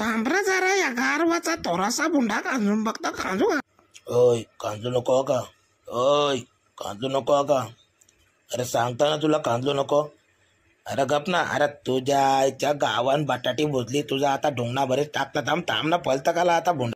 तांबरा जरा या गारवाचा तोरासा बुंडा कांजून बघता कांजू ओय कांजू नको का ओय कांजू नको का अरे सांगता ना तुला कांजू नको अरे गप ना अरे तुझ्या आईच्या गावान बटाटी भोजली तुझा आता भरे टाकता थांब थांब ना पलता का आता भोंडा